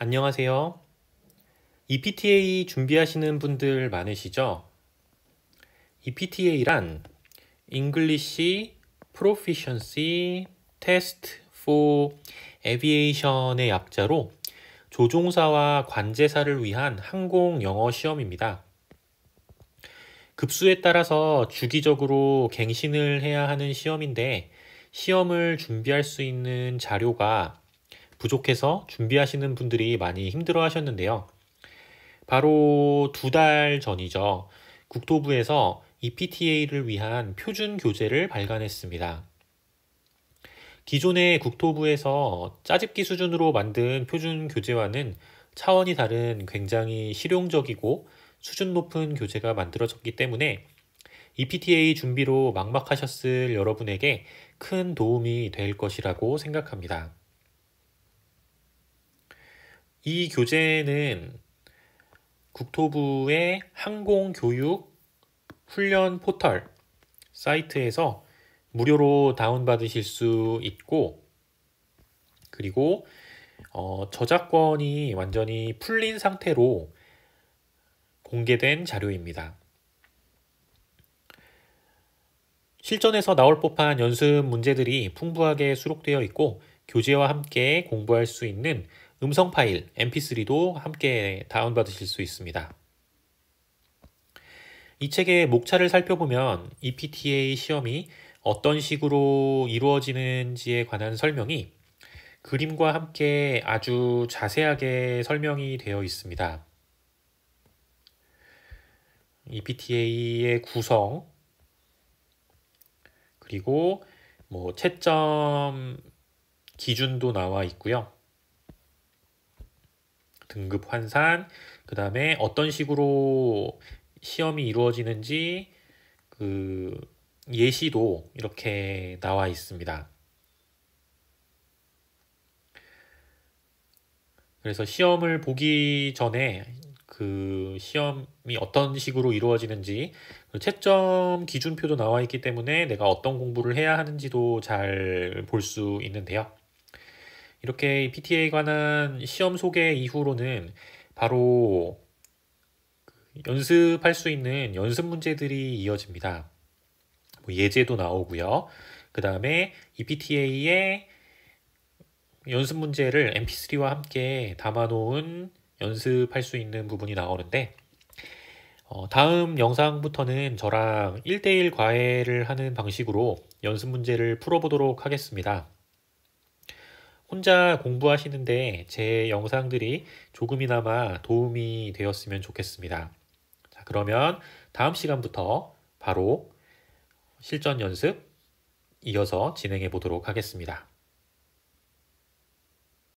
안녕하세요. EPTA 준비하시는 분들 많으시죠? EPTA란 English Proficiency Test for Aviation의 약자로 조종사와 관제사를 위한 항공 영어 시험입니다. 급수에 따라서 주기적으로 갱신을 해야 하는 시험인데 시험을 준비할 수 있는 자료가 부족해서 준비하시는 분들이 많이 힘들어 하셨는데요. 바로 두 달 전이죠. 국토부에서 EPTA를 위한 표준 교재를 발간했습니다. 기존의 국토부에서 짜집기 수준으로 만든 표준 교재와는 차원이 다른 굉장히 실용적이고 수준 높은 교재가 만들어졌기 때문에 EPTA 준비로 막막하셨을 여러분에게 큰 도움이 될 것이라고 생각합니다. 이 교재는 국토부의 항공교육 훈련 포털 사이트에서 무료로 다운받으실 수 있고 그리고 어, 저작권이 완전히 풀린 상태로 공개된 자료입니다. 실전에서 나올 법한 연습 문제들이 풍부하게 수록되어 있고 교재와 함께 공부할 수 있는 음성 파일 mp3도 함께 다운받으실 수 있습니다. 이 책의 목차를 살펴보면 EPTA 시험이 어떤 식으로 이루어지는지에 관한 설명이 그림과 함께 아주 자세하게 설명이 되어 있습니다. EPTA의 구성, 그리고 뭐 채점 기준도 나와 있고요. 등급 환산, 그 다음에 어떤 식으로 시험이 이루어지는지 그 예시도 이렇게 나와 있습니다. 그래서 시험을 보기 전에 그 시험이 어떤 식으로 이루어지는지 그 채점 기준표도 나와 있기 때문에 내가 어떤 공부를 해야 하는지도 잘 볼 수 있는데요. 이렇게 PTA에 관한 시험 소개 이후로는 바로 그 연습할 수 있는 연습 문제들이 이어집니다. 뭐 예제도 나오고요. 그 다음에 이 p t a 의 연습 문제를 MP3와 함께 담아놓은 연습할 수 있는 부분이 나오는데 어, 다음 영상부터는 저랑 1대1 과외를 하는 방식으로 연습 문제를 풀어보도록 하겠습니다. 혼자 공부하시는데 제 영상들이 조금이나마 도움이 되었으면 좋겠습니다. 자, 그러면 다음 시간부터 바로 실전 연습 이어서 진행해 보도록 하겠습니다.